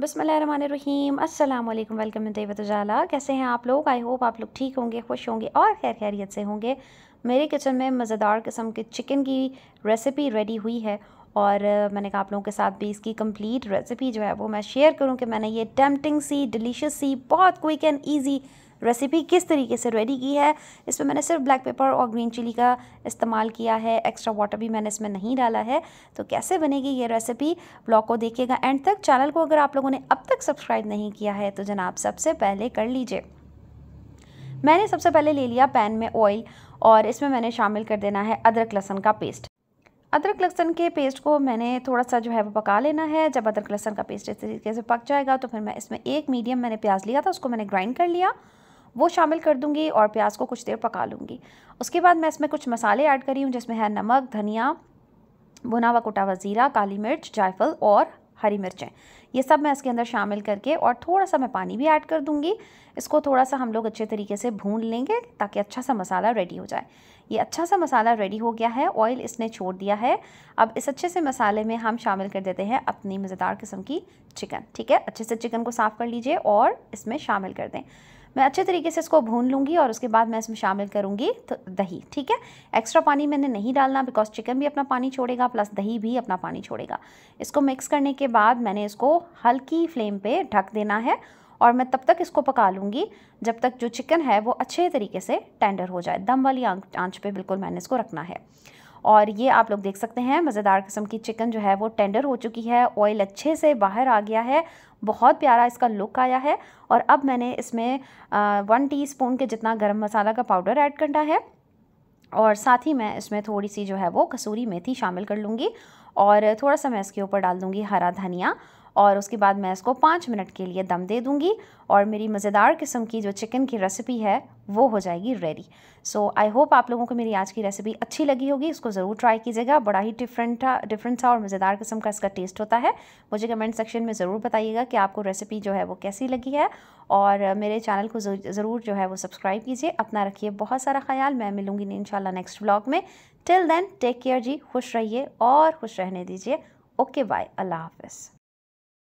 बसमीम अल्लाम वेलकम दैवत उजाला कैसे हैं आप लोग आई होप आप लोग ठीक होंगे खुश होंगे और खैर खैरियत से होंगे मेरे किचन में मज़ेदार किस्म के चिकन की रेसिपी रेडी हुई है और मैंने कहा आप लोगों के साथ भी इसकी कंप्लीट रेसिपी जो है वो मैं शेयर करूं कि मैंने ये टेम्पटिंग सी डिलीशियस सी बहुत क्विक एंड ईजी रेसिपी किस तरीके से रेडी की है इसमें मैंने सिर्फ ब्लैक पेपर और ग्रीन चिली का इस्तेमाल किया है एक्स्ट्रा वाटर भी मैंने इसमें नहीं डाला है तो कैसे बनेगी ये रेसिपी ब्लॉग को देखिएगा एंड तक चैनल को अगर आप लोगों ने अब तक सब्सक्राइब नहीं किया है तो जनाब सबसे पहले कर लीजिए मैंने सबसे पहले ले लिया पैन में ऑयल और इसमें मैंने शामिल कर देना है अदरक लहसन का पेस्ट अदरक लहसन के पेस्ट को मैंने थोड़ा सा जो है वो पका लेना है जब अदरक लहसन का पेस्ट इस तरीके से पक जाएगा तो फिर मैं इसमें एक मीडियम मैंने प्याज लिया था उसको मैंने ग्राइंड कर लिया वो शामिल कर दूँगी और प्याज को कुछ देर पका लूँगी उसके बाद मैं इसमें कुछ मसाले ऐड करी हूँ जिसमें है नमक धनिया भुना हुआ कोटा वज़ीरा काली मिर्च जायफल और हरी मिर्चें ये सब मैं इसके अंदर शामिल करके और थोड़ा सा मैं पानी भी ऐड कर दूँगी इसको थोड़ा सा हम लोग अच्छे तरीके से भून लेंगे ताकि अच्छा सा मसाला रेडी हो जाए ये अच्छा सा मसाला रेडी हो गया है ऑयल इसने छोड़ दिया है अब इस अच्छे से मसाले में हम शामिल कर देते हैं अपनी मज़ेदार किस्म की चिकन ठीक है अच्छे से चिकन को साफ़ कर लीजिए और इसमें शामिल कर दें मैं अच्छे तरीके से इसको भून लूँगी और उसके बाद मैं इसमें शामिल करूँगी तो दही ठीक है एक्स्ट्रा पानी मैंने नहीं डालना बिकॉज चिकन भी अपना पानी छोड़ेगा प्लस दही भी अपना पानी छोड़ेगा इसको मिक्स करने के बाद मैंने इसको हल्की फ्लेम पर ढक देना है और मैं तब तक इसको पका लूँगी जब तक जो चिकन है वो अच्छे तरीके से टेंडर हो जाए दम वाली आँच पर बिल्कुल मैंने इसको रखना है और ये आप लोग देख सकते हैं मज़ेदार किस्म की चिकन जो है वो टेंडर हो चुकी है ऑयल अच्छे से बाहर आ गया है बहुत प्यारा इसका लुक आया है और अब मैंने इसमें वन टी के जितना गर्म मसाला का पाउडर ऐड करना है और साथ ही मैं इसमें थोड़ी सी जो है वो कसूरी मेथी शामिल कर लूँगी और थोड़ा सा मैं इसके ऊपर डाल दूँगी हरा धनिया और उसके बाद मैं इसको पाँच मिनट के लिए दम दे दूँगी और मेरी मज़ेदार किस्म की जो चिकन की रेसिपी है वो हो जाएगी रेडी सो आई होप आप लोगों को मेरी आज की रेसिपी अच्छी लगी होगी इसको ज़रूर ट्राई कीजिएगा बड़ा ही डिफरेंट था डिफरेंट था और मज़ेदार किस्म का इसका टेस्ट होता है मुझे कमेंट सेक्शन में ज़रूर बताइएगा कि आपको रेसिपी जो है वो कैसी लगी है और मेरे चैनल को ज़रूर जो है वो सब्सक्राइब कीजिए अपना रखिए बहुत सारा ख्याल मैं मिलूँगी इन नेक्स्ट ब्लॉग में टिल देन टेक केयर जी खुश रहिए और खुश रहने दीजिए ओके बाय अल्लाह हाफिज़